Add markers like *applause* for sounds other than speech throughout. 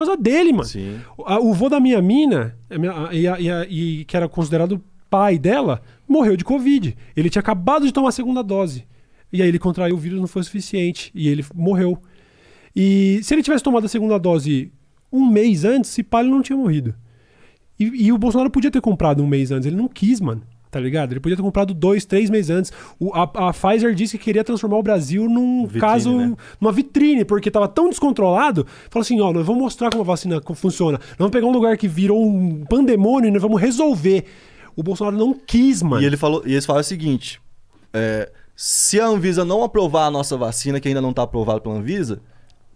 causa dele, mano. Sim. O, o vô da minha mina, a, a, que era considerado pai dela, morreu de Covid. Ele tinha acabado de tomar a segunda dose. E aí ele contraiu o vírus, não foi suficiente. E ele morreu. E se ele tivesse tomado a segunda dose um mês antes, se pai ele não tinha morrido. E, e o Bolsonaro podia ter comprado um mês antes. Ele não quis, mano. Tá ligado? Ele podia ter comprado dois, três meses antes. O, a, a Pfizer disse que queria transformar o Brasil num vitrine, caso, né? numa vitrine, porque tava tão descontrolado. Falou assim: ó, nós vamos mostrar como a vacina funciona. Nós vamos pegar um lugar que virou um pandemônio e nós vamos resolver. O Bolsonaro não quis, mano. E ele falou, e eles falaram o seguinte: é, se a Anvisa não aprovar a nossa vacina, que ainda não tá aprovada pela Anvisa,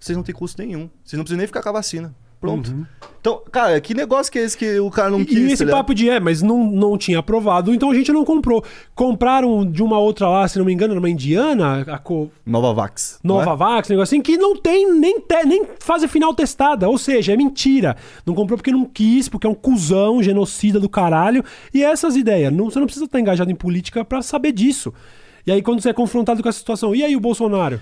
vocês não têm custo nenhum. Vocês não precisam nem ficar com a vacina. Pronto. Uhum. Então, cara, que negócio que é esse que o cara não e, quis? E esse tá papo de é, mas não, não tinha aprovado, então a gente não comprou. Compraram de uma outra lá, se não me engano, numa indiana, a co... Novavax. Novavax, é? negócio assim, que não tem nem, te, nem fase final testada, ou seja, é mentira. Não comprou porque não quis, porque é um cuzão, genocida do caralho. E é essas ideias, não, você não precisa estar engajado em política para saber disso. E aí quando você é confrontado com essa situação, e aí o Bolsonaro?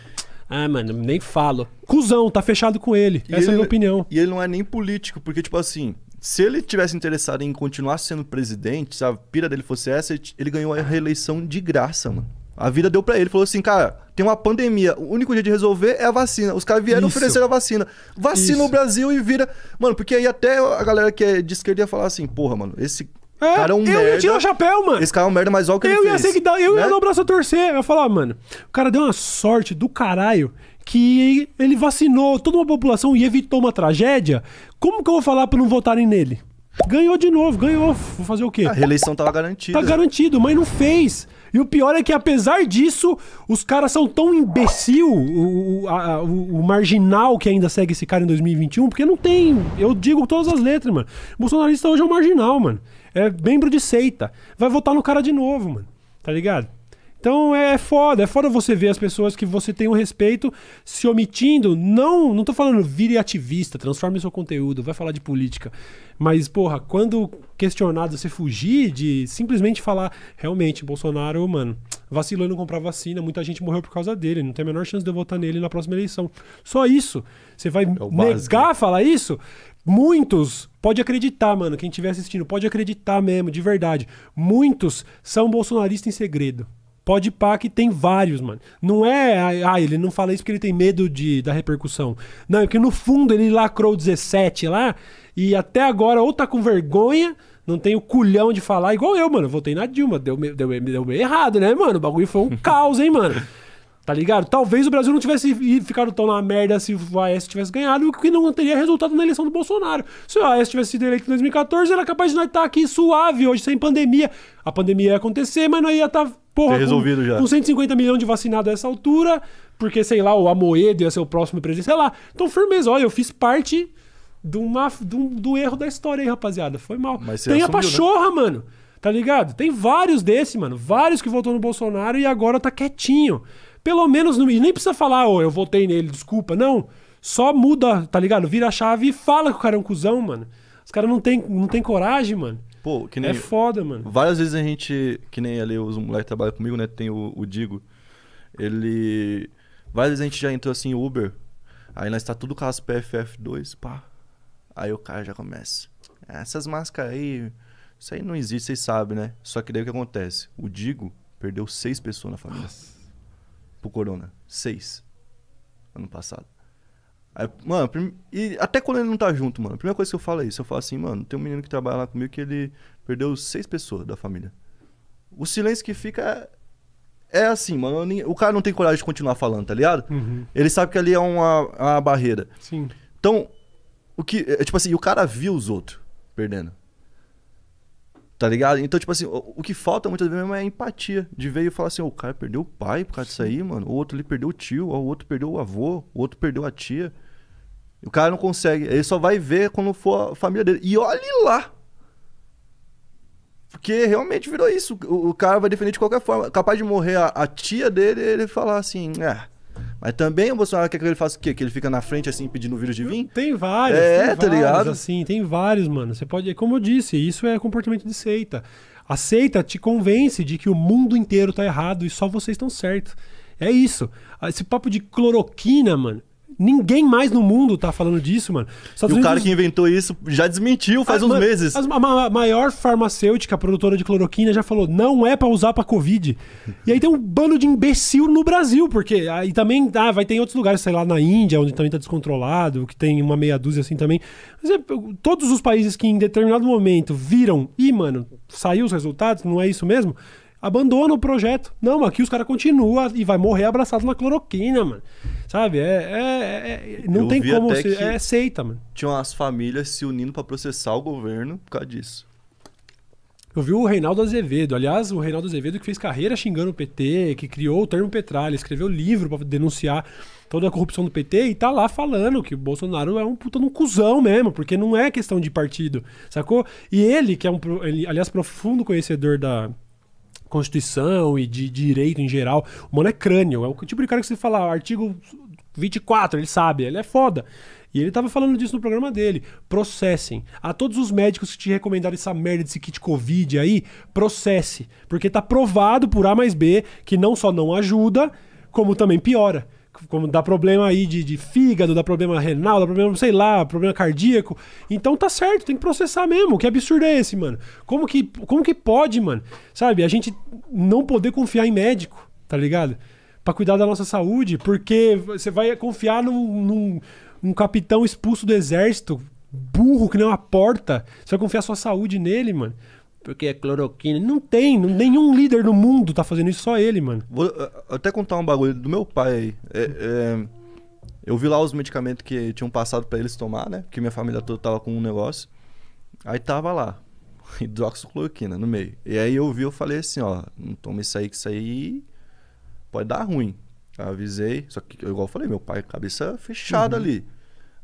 Ah, mano, nem falo. Cusão, tá fechado com ele. E Essa ele, é a minha opinião. E ele não é nem político, porque, tipo assim, se ele tivesse interessado em continuar sendo presidente, se a pira dele fosse essa, ele ganhou a reeleição de graça, mano. A vida deu para ele. Falou assim, cara, tem uma pandemia. O único jeito de resolver é a vacina. Os caras vieram Isso. oferecer a vacina. Vacina Isso. o Brasil e vira. Mano, porque aí até a galera que é de esquerda ia falar assim, porra, mano, esse é, cara é um eu merda. ia tirar o chapéu, mano. Esse cara é um merda, mas olha o que eu ele ia fez. Ser que dá, eu né? ia dar o braço a torcer. Eu ia falar, mano, o cara deu uma sorte do caralho que ele vacinou toda uma população e evitou uma tragédia. Como que eu vou falar pra não votarem nele? Ganhou de novo, ganhou. Vou fazer o quê? A reeleição tava garantida. Tá garantido, mas não fez. E o pior é que, apesar disso, os caras são tão imbecil, o, a, o, o, marginal que ainda segue esse cara em 2021, porque não tem. Eu digo todas as letras, mano. O bolsonarista hoje é um marginal, mano. É membro de seita. Vai votar no cara de novo, mano. Tá ligado? Então é, é foda, é foda você ver as pessoas que você tem um respeito se omitindo. Não, não tô falando vire ativista, transforme seu conteúdo, vai falar de política. Mas, porra, quando questionado você fugir de simplesmente falar, realmente, Bolsonaro, mano, vacilou não comprar vacina, muita gente morreu por causa dele, não tem a menor chance de eu votar nele na próxima eleição. Só isso. Você vai é negar falar isso? Muitos, pode acreditar, mano, quem estiver assistindo, pode acreditar mesmo, de verdade. Muitos são bolsonaristas em segredo. Pode pá que tem vários, mano. Não é, ah, ele não fala isso porque ele tem medo de, da repercussão. Não, é porque no fundo ele lacrou 17 lá e até agora ou tá com vergonha, não tem o culhão de falar, igual eu, mano. Votei na Dilma, deu, me, deu, deu meio errado, né, mano? O bagulho foi um *laughs* caos, hein, mano? Tá ligado? Talvez o Brasil não tivesse ficado tão na merda se o AS tivesse ganhado, o que não teria resultado na eleição do Bolsonaro. Se o AS tivesse sido eleito em 2014, era capaz de nós estar tá aqui suave hoje, sem pandemia. A pandemia ia acontecer, mas nós ia estar tá Porra, resolvido com, já. com 150 milhões de vacinados a essa altura, porque, sei lá, o Amoedo ia ser o próximo presidente, sei lá. Então, firmeza, olha, eu fiz parte de uma, do, do erro da história aí, rapaziada. Foi mal. Mas Tem assumiu, a né? pachorra, né? mano. Tá ligado? Tem vários desse, mano. Vários que votou no Bolsonaro e agora tá quietinho. Pelo menos, não, nem precisa falar, ô, oh, eu votei nele, desculpa. Não. Só muda, tá ligado? Vira a chave e fala que o cara é um cuzão, mano. Os caras não têm, não tem coragem, mano. Pô, que nem. É foda, mano. Várias vezes a gente. Que nem ali os moleques trabalham comigo, né? Tem o, o Digo. Ele. Várias vezes a gente já entrou assim, Uber. Aí nós tá tudo com as PFF2, pá. Aí o cara já começa. Ah, essas máscaras aí. Isso aí não existe, vocês sabem, né? Só que daí o que acontece? O Digo perdeu seis pessoas na família. Nossa. Pro Corona. Seis. Ano passado. Aí, mano, prim... e até quando ele não tá junto, mano, a primeira coisa que eu falo é isso. Eu falo assim, mano, tem um menino que trabalha lá comigo que ele perdeu seis pessoas da família. O silêncio que fica é, é assim, mano. O cara não tem coragem de continuar falando, tá ligado? Uhum. Ele sabe que ali é uma, é uma barreira. Sim. Então, o que. É, tipo assim, o cara viu os outros perdendo. Tá ligado? Então, tipo assim, o, o que falta muitas vezes mesmo é empatia. De ver e falar assim, o cara perdeu o pai por causa disso aí, mano. O outro ali perdeu o tio, o outro perdeu o avô, o outro perdeu a tia. O cara não consegue. Ele só vai ver quando for a família dele. E olhe lá! Porque realmente virou isso. O, o cara vai defender de qualquer forma. Capaz de morrer a, a tia dele ele falar assim, é... Ah, mas também o Bolsonaro quer que ele faça o quê? Que ele fica na frente, assim, pedindo o vírus de vir? Tem vários. É, tem tá vários, ligado? Assim, tem vários, mano. Você pode. Como eu disse, isso é comportamento de seita. A seita te convence de que o mundo inteiro tá errado e só vocês estão certos. É isso. Ah, esse papo de cloroquina, mano. Ninguém mais no mundo tá falando disso, mano. Só e o cara que inventou isso já desmentiu faz uns meses. a maior farmacêutica, produtora de cloroquina, já falou: não é para usar para Covid. E aí tem um bando de imbecil no Brasil, porque aí também ah, vai ter em outros lugares, sei lá, na Índia, onde também tá descontrolado, que tem uma meia dúzia assim também. Mas é, todos os países que em determinado momento viram, e mano, saiu os resultados, não é isso mesmo? abandona o projeto. Não, aqui os caras continuam e vai morrer abraçado na cloroquina, mano. Sabe? É, é, é, é não Eu tem como. Ser, é seita, mano. Tinham as famílias se unindo para processar o governo por causa disso. Eu vi o Reinaldo Azevedo, aliás, o Reinaldo Azevedo que fez carreira xingando o PT, que criou o termo Petralha, escreveu livro para denunciar toda a corrupção do PT e tá lá falando que o Bolsonaro é um puta num cuzão mesmo, porque não é questão de partido, sacou? E ele, que é um, ele, aliás, profundo conhecedor da, Constituição e de direito em geral. O mano é crânio, é o tipo de cara que você fala, ah, artigo 24, ele sabe, ele é foda. E ele tava falando disso no programa dele. Processem. A todos os médicos que te recomendaram essa merda desse kit Covid aí, processe. Porque tá provado por A mais B que não só não ajuda, como também piora como dá problema aí de, de fígado, dá problema renal, dá problema, sei lá, problema cardíaco. Então tá certo, tem que processar mesmo. Que absurdo é esse, mano? Como que, como que pode, mano? Sabe, a gente não poder confiar em médico, tá ligado? Pra cuidar da nossa saúde, porque você vai confiar num, num um capitão expulso do exército, burro que nem uma porta. Você vai confiar sua saúde nele, mano porque é cloroquina. Não tem, não, nenhum líder no mundo tá fazendo isso, só ele, mano. Vou eh, até contar um bagulho do meu pai é, é, eu vi lá os medicamentos que tinham passado para eles tomar, né? Porque minha família toda tava com um negócio. Aí tava lá, *laughs* hidroxicloroquina no meio. E aí eu vi, eu falei assim, ó, não toma isso aí, que isso aí pode dar ruim. avisei, só que igual eu falei, meu pai, cabeça fechada uhum. ali.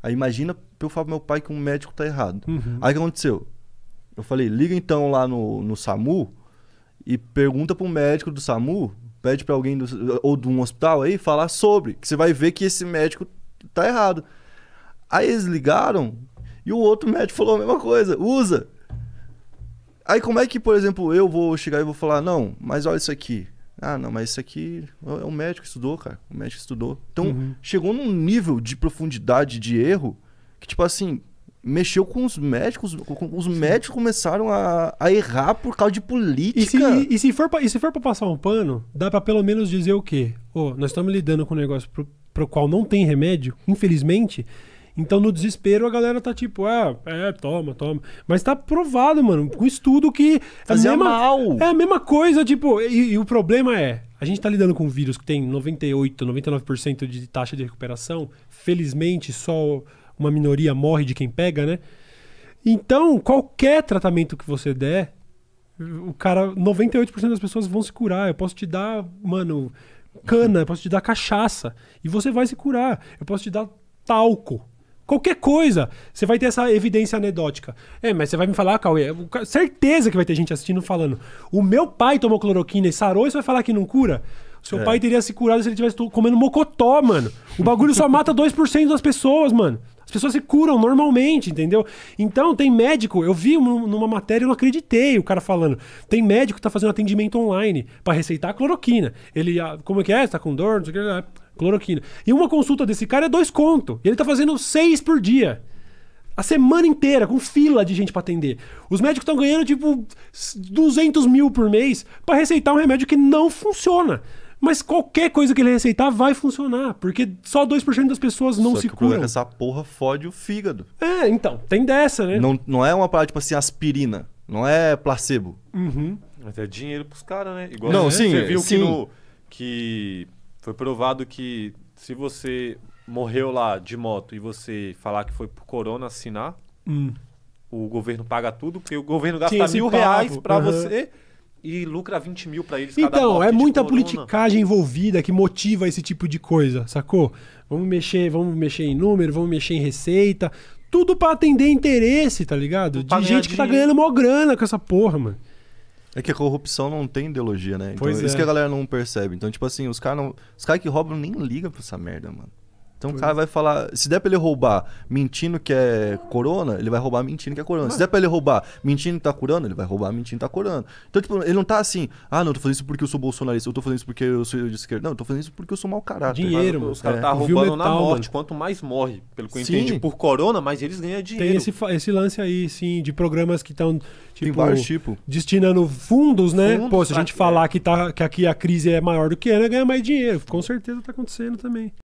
Aí imagina eu falar pro meu pai que um médico tá errado. Uhum. Aí o que aconteceu? Eu falei, liga então lá no, no SAMU e pergunta para o médico do SAMU, pede para alguém do, ou de um hospital aí falar sobre, que você vai ver que esse médico tá errado. Aí eles ligaram e o outro médico falou a mesma coisa, usa. Aí como é que, por exemplo, eu vou chegar e vou falar, não, mas olha isso aqui. Ah, não, mas isso aqui é o é médico que estudou, cara. O médico que estudou. Então, uhum. chegou num nível de profundidade de erro que, tipo assim, mexeu com os médicos, com, os médicos começaram a, a, errar por causa de política. E se, e, e se for pra, para passar um pano, dá para pelo menos dizer o quê? Oh, nós estamos lidando com um negócio pro, o qual não tem remédio, infelizmente. Então, no desespero, a galera tá tipo, ah, é, toma, toma. Mas tá provado, mano, com estudo que. Fazia é mesma, mal. É a mesma coisa, tipo, e, e, o problema é. A gente tá lidando com um vírus que tem 98, 99% de taxa de recuperação. Felizmente, só uma minoria morre de quem pega, né? Então, qualquer tratamento que você der, o cara, 98% das pessoas vão se curar. Eu posso te dar, mano, cana, eu posso te dar cachaça e você vai se curar. Eu posso te dar talco. Qualquer coisa, você vai ter essa evidência anedótica. É, mas você vai me falar, Cauê, certeza que vai ter gente assistindo falando. O meu pai tomou cloroquina e sarou e você vai falar que não cura? Seu é. pai teria se curado se ele tivesse comendo mocotó, mano. O bagulho só mata 2% das pessoas, mano. As pessoas se curam normalmente, entendeu? Então, tem médico, eu vi numa matéria, eu não acreditei o cara falando. Tem médico que tá fazendo atendimento online para receitar cloroquina. Ele, ah, como é que é? tá com dor? Não sei o que. É. Cloroquina. E uma consulta desse cara é dois conto. E ele tá fazendo seis por dia. A semana inteira, com fila de gente para atender. Os médicos estão ganhando, tipo, 200 mil por mês para receitar um remédio que não funciona. Mas qualquer coisa que ele receitar vai funcionar, porque só 2% das pessoas não só se que curam. É que essa porra fode o fígado. É, então, tem dessa, né? Não, não é uma parada tipo assim, aspirina. Não é placebo. Uhum. Mas é dinheiro pros caras, né? Igual não, sim, você viu sim. Que, no, que foi provado que se você morreu lá de moto e você falar que foi por corona assinar, hum. o governo paga tudo, porque o governo gasta mil reais para uhum. você e lucra 20 mil para eles. Então, é muita politicagem envolvida que motiva esse tipo de coisa, sacou? Vamos mexer, vamos mexer em número, vamos mexer em receita. Tudo para atender interesse, tá ligado? de gente que tá ganhando mó grana com essa porra, mano. É que a corrupção não tem ideologia, né? Então, é. Isso que a galera não percebe. Então, tipo assim, os caras Os cara que roubam nem ligam pra essa merda, mano. Então o cara vai falar, se der pra ele roubar mentindo que é corona, ele vai roubar mentindo que é corona. Mas... Se der pra ele roubar mentindo que tá curando, ele vai roubar mentindo que tá curando. Então, tipo, ele não tá assim, ah, não, eu tô fazendo isso porque eu sou bolsonarista, eu tô fazendo isso porque eu sou de esquerda. Não, eu tô fazendo isso porque eu sou mau caráter. Dinheiro, mano. Os caras é. tá roubando metal, na morte. Mano. Quanto mais morre, pelo que eu entendi, por corona, mais eles ganham dinheiro. Tem esse, esse lance aí, sim, de programas que estão, tipo, Tem vários, tipo, destinando fundos, né? Fundos, Pô, se a gente é. falar que, tá, que aqui a crise é maior do que era, ganha mais dinheiro. Com certeza tá acontecendo também.